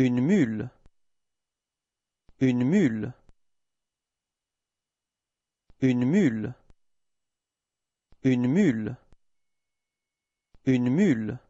Une mule. Une mule. Une mule. Une mule. Une mule.